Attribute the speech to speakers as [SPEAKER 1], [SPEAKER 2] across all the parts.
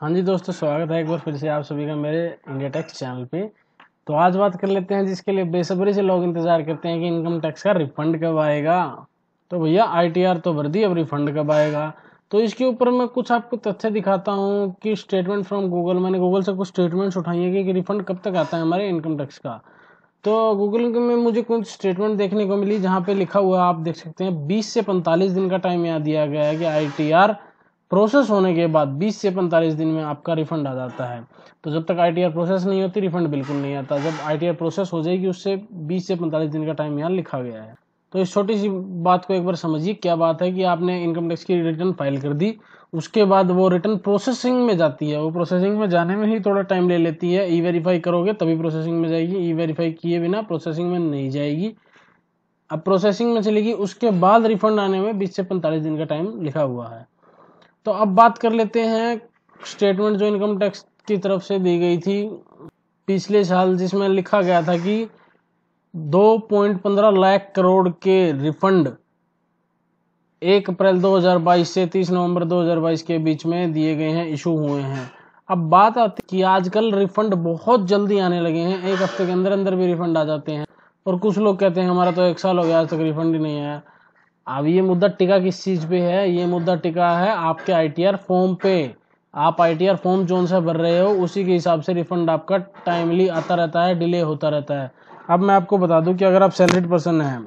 [SPEAKER 1] हाँ जी दोस्तों स्वागत है एक बार फिर से आप सभी का मेरे इंडिया टैक्स चैनल पे तो आज बात कर लेते हैं जिसके लिए बेसब्री से लोग इंतज़ार करते हैं कि इनकम टैक्स का रिफंड कब आएगा तो भैया आईटीआर तो भर दी अब रिफंड कब आएगा तो इसके ऊपर मैं कुछ आपको तथ्य दिखाता हूँ कि स्टेटमेंट फ्रॉम गूगल मैंने गूगल से कुछ स्टेटमेंट्स उठाई है कि, कि रिफंड कब तक आता है हमारे इनकम टैक्स का तो गूगल में मुझे कुछ स्टेटमेंट देखने को मिली जहाँ पे लिखा हुआ आप देख सकते हैं बीस से पैंतालीस दिन का टाइम यहाँ दिया गया है कि आई प्रोसेस होने के बाद 20 से 45 दिन में आपका रिफंड आ जाता है तो जब तक आई प्रोसेस नहीं होती रिफंड बिल्कुल नहीं आता जब आई प्रोसेस हो जाएगी उससे 20 से 45 दिन का टाइम यहाँ लिखा गया है तो इस छोटी सी बात को एक बार समझिए क्या बात है कि आपने इनकम टैक्स की रिटर्न फाइल कर दी उसके बाद वो रिटर्न प्रोसेसिंग में जाती है वो प्रोसेसिंग में जाने में ही थोड़ा टाइम ले लेती है ई वेरीफाई करोगे तभी प्रोसेसिंग में जाएगी ई वेरीफाई किए बिना प्रोसेसिंग में नहीं जाएगी अब प्रोसेसिंग में चलेगी उसके बाद रिफंड आने में बीस से पैंतालीस दिन का टाइम लिखा हुआ है तो अब बात कर लेते हैं स्टेटमेंट जो इनकम टैक्स की तरफ से दी गई थी पिछले साल जिसमें लिखा गया था कि 2.15 लाख करोड़ के रिफंड एक अप्रैल 2022 से 30 नवंबर 2022 के बीच में दिए गए हैं इशू हुए हैं अब बात आती है कि आजकल रिफंड बहुत जल्दी आने लगे हैं एक हफ्ते के अंदर अंदर भी रिफंड आ जाते हैं और कुछ लोग कहते हैं हमारा तो एक साल हो गया आज तक रिफंड ही नहीं आया अब ये मुद्दा टिका किस चीज़ पे है ये मुद्दा टिका है आपके आईटीआर फॉर्म पे आप आईटीआर फॉर्म जोन से भर रहे हो उसी के हिसाब से रिफंड आपका टाइमली आता रहता है डिले होता रहता है अब मैं आपको बता दूं कि अगर आप सैलरीड पर्सन हैं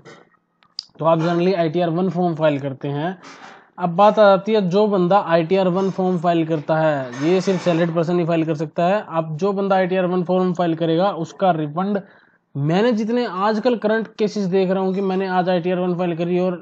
[SPEAKER 1] तो आप generally I T one form file करते हैं अब बात आ जाती है जो बंदा I T R one form file करता है ये सिर्फ सैलरीड पर्सन ही फाइल कर सकता है अब जो बंदा I T R one form file करेगा उसका रिफंड मैंने जितने आजकल करंट केसेस देख रहा हूँ कि मैंने आज I T R one file करी और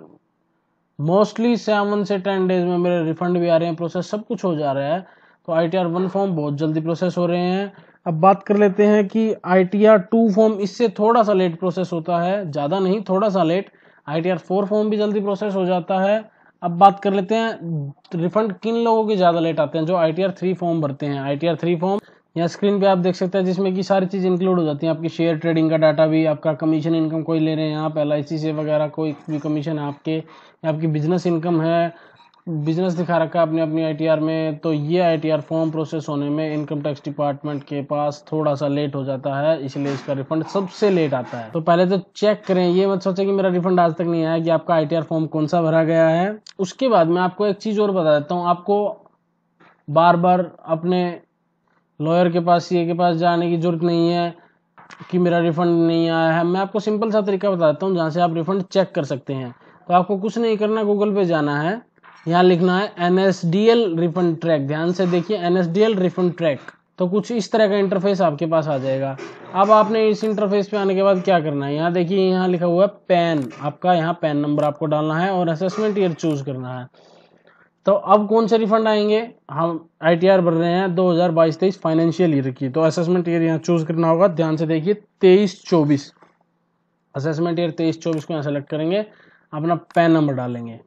[SPEAKER 1] मोस्टली सेवन से टेन डेज में मेरे रिफंड भी आ रहे हैं प्रोसेस सब कुछ हो जा रहा है तो I T R one form बहुत जल्दी प्रोसेस हो रहे हैं अब बात कर लेते हैं कि I T R two form इससे थोड़ा सा लेट प्रोसेस होता है ज़्यादा नहीं थोड़ा सा late I T R four form भी जल्दी प्रोसेस हो जाता है अब बात कर लेते हैं रिफंड किन लोगों के ज़्यादा लेट आते हैं जो I T R three form भरते हैं I T R three form यहाँ स्क्रीन पे आप देख सकते हैं जिसमें कि सारी चीज़ इंक्लूड हो जाती है आपकी शेयर ट्रेडिंग का डाटा भी आपका कमीशन इनकम कोई ले रहे हैं आप एल से वगैरह कोई भी कमीशन है आपके आपकी बिजनेस इनकम है बिजनेस दिखा रखा है आपने अपनी आई में तो ये आईटीआर फॉर्म प्रोसेस होने में इनकम टैक्स डिपार्टमेंट के पास थोड़ा सा लेट हो जाता है इसलिए इसका रिफंड सबसे लेट आता है तो पहले तो चेक करें ये मत सोचें कि मेरा रिफंड आज तक नहीं आया कि आपका आर फॉर्म कौन सा भरा गया है उसके बाद मैं आपको एक चीज़ और बता देता हूँ आपको बार बार अपने लॉयर के पास सीए के पास जाने की जरूरत नहीं है कि मेरा रिफंड नहीं आया है मैं आपको सिंपल सा तरीका बताता हूँ जहाँ से आप रिफंड चेक कर सकते हैं तो आपको कुछ नहीं करना गूगल पे जाना है यहाँ लिखना है N S D L refund track ध्यान से देखिए N S D L refund track तो कुछ इस तरह का इंटरफेस आपके पास आ जाएगा अब आपने इस इंटरफेस पे आने के बाद क्या करना है यहाँ देखिए यहाँ लिखा हुआ है पैन आपका यहाँ पैन नंबर आपको डालना है और असेसमेंट ईयर चूज करना है तो अब कौन से रिफंड आएंगे हम आईटीआर भर रहे हैं 2022-23 फाइनेंशियल ईयर की तो असेसमेंट ईयर यहाँ चूज करना होगा ध्यान से देखिए तेईस चौबीस असेसमेंट ईयर तेईस चौबीस को यहाँ सेलेक्ट करेंगे अपना पैन नंबर डालेंगे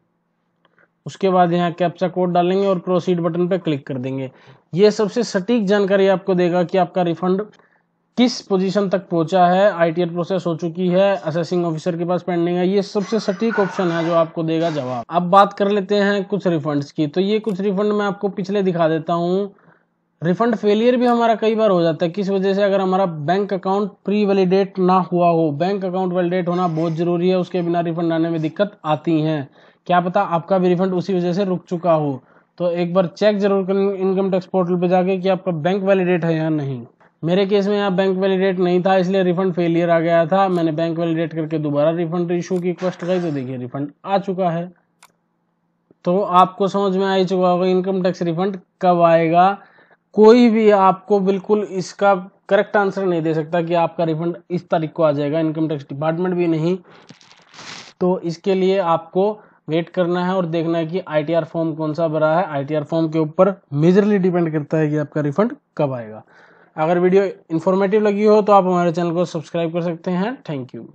[SPEAKER 1] उसके बाद यहाँ कैप्चा कोड डालेंगे और प्रोसीड बटन पर क्लिक कर देंगे ये सबसे सटीक जानकारी आपको देगा कि आपका रिफंड किस पोजीशन तक पहुंचा है आई प्रोसेस हो चुकी है असेसिंग ऑफिसर के पास पेंडिंग है ये सबसे सटीक ऑप्शन है जो आपको देगा जवाब अब बात कर लेते हैं कुछ रिफंड्स की तो ये कुछ रिफंड मैं आपको पिछले दिखा देता हूँ रिफंड फेलियर भी हमारा कई बार हो जाता है किस वजह से अगर हमारा बैंक अकाउंट प्री वैलिडेट ना हुआ हो बैंक अकाउंट वैलिडेट होना बहुत ज़रूरी है उसके बिना रिफंड आने में दिक्कत आती है क्या पता आपका भी रिफंड उसी वजह से रुक चुका हो तो एक बार चेक जरूर करें इनकम टैक्स पोर्टल पर जाके कि आपका बैंक वैलिडेट है या नहीं मेरे केस में यहाँ बैंक वैलिडेट नहीं था इसलिए रिफंड फेलियर आ गया था मैंने बैंक वैलिडेट करके दोबारा रिफंड इशू की रिक्वेस्ट कराई तो देखिए रिफंड आ चुका है तो आपको समझ में आ चुका होगा इनकम टैक्स रिफंड कब आएगा कोई भी आपको बिल्कुल इसका करेक्ट आंसर नहीं दे सकता कि आपका रिफंड इस तारीख को आ जाएगा इनकम टैक्स डिपार्टमेंट भी नहीं तो इसके लिए आपको वेट करना है और देखना है कि आईटीआर फॉर्म कौन सा भरा है आईटीआर फॉर्म के ऊपर मेजरली डिपेंड करता है कि आपका रिफंड कब आएगा अगर वीडियो इन्फॉर्मेटिव लगी हो तो आप हमारे चैनल को सब्सक्राइब कर सकते हैं थैंक यू